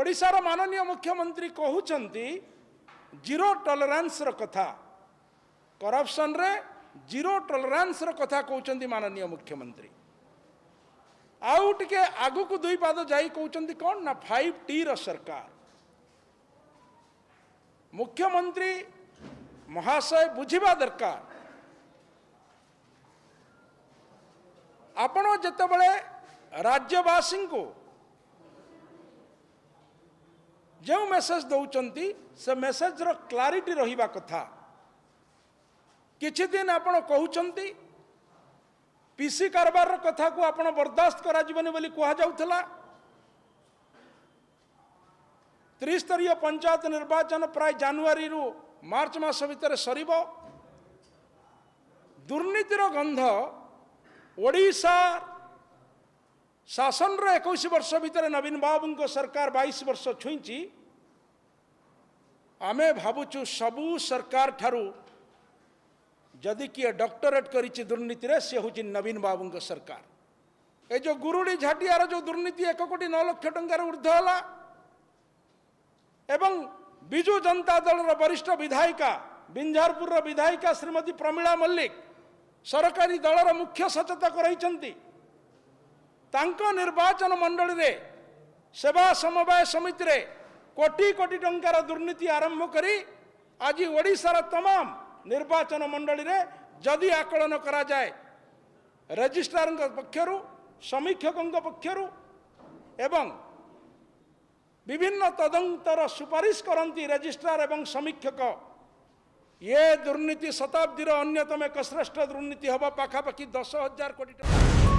ଓଡ଼ିଶାର ମାନନୀୟ ମୁଖ୍ୟମନ୍ତ୍ରୀ କହୁଛନ୍ତି ଜିରୋ ଟଲରାନ୍ସର କଥା କରପସନ୍ରେ ଜିରୋ ଟଲରାନ୍ସର କଥା କହୁଛନ୍ତି ମାନନୀୟ ମୁଖ୍ୟମନ୍ତ୍ରୀ ଆଉ ଟିକେ ଆଗକୁ ଦୁଇ ପାଦ ଯାଇ କହୁଛନ୍ତି କ'ଣ ନା ଫାଇଭ୍ ଟିର ସରକାର ମୁଖ୍ୟମନ୍ତ୍ରୀ ମହାଶୟ ବୁଝିବା ଦରକାର ଆପଣ ଯେତେବେଳେ ରାଜ୍ୟବାସୀଙ୍କୁ ଯେଉଁ ମେସେଜ ଦେଉଛନ୍ତି ସେ ମେସେଜର କ୍ଲାରିଟି ରହିବା କଥା କିଛି ଦିନ ଆପଣ କହୁଛନ୍ତି ପି ସି କାରବାରର କଥାକୁ ଆପଣ ବରଦାସ୍ତ କରାଯିବନି ବୋଲି କୁହାଯାଉଥିଲା ତ୍ରିସ୍ତରୀୟ ପଞ୍ଚାୟତ ନିର୍ବାଚନ ପ୍ରାୟ ଜାନୁଆରୀରୁ ମାର୍ଚ୍ଚ ମାସ ଭିତରେ ସରିବ ଦୁର୍ନୀତିର ଗନ୍ଧ ଓଡ଼ିଶା ଶାସନର ଏକୋଇଶ ବର୍ଷ ଭିତରେ ନବୀନ ବାବୁଙ୍କ ସରକାର ବାଇଶ ବର୍ଷ ଛୁଇଁଛି ଆମେ ଭାବୁଛୁ ସବୁ ସରକାର ଠାରୁ ଯଦି କିଏ ଡକ୍ଟରେଟ୍ କରିଛି ଦୁର୍ନୀତିରେ ସେ ହେଉଛି ନବୀନ ବାବୁଙ୍କ ସରକାର ଏ ଯେଉଁ ଗୁରୁଡ଼ି ଝାଟିଆର ଯେଉଁ ଦୁର୍ନୀତି ଏକ କୋଟି ନଅ ଲକ୍ଷ ଟଙ୍କାର ଉର୍ଦ୍ଧ୍ୱ ହେଲା ଏବଂ ବିଜୁ ଜନତା ଦଳର ବରିଷ୍ଠ ବିଧାୟିକା ବିଞ୍ଝାରପୁରର ବିଧାୟିକା ଶ୍ରୀମତୀ ପ୍ରମିଳା ମଲ୍ଲିକ ସରକାରୀ ଦଳର ମୁଖ୍ୟ ସଚେତକ ରହିଛନ୍ତି টଙ୍କা নির্বাচন মণ্ডળે সেবা সমাবেশ সমিতির কোটি কোটি টাকার দুর্নীতি আরম্ভ કરી আজি ওড়িশার तमाम নির্বাচন মণ্ডળે যদি आकलन করা যায় রেজিস্ট্রার পক্ষেরু সমীক্ষকক পক্ষেরু এবং বিভিন্ন তদন্ততর সুপারিশ করন্তি রেজিস্ট্রার এবং সমীক্ষক এই দুর্নীতি শতাব্দিৰ অন্যতমক শ্রেষ্ঠ দুর্নীতি হব পাখা পাখি 10000 কোটি টাকা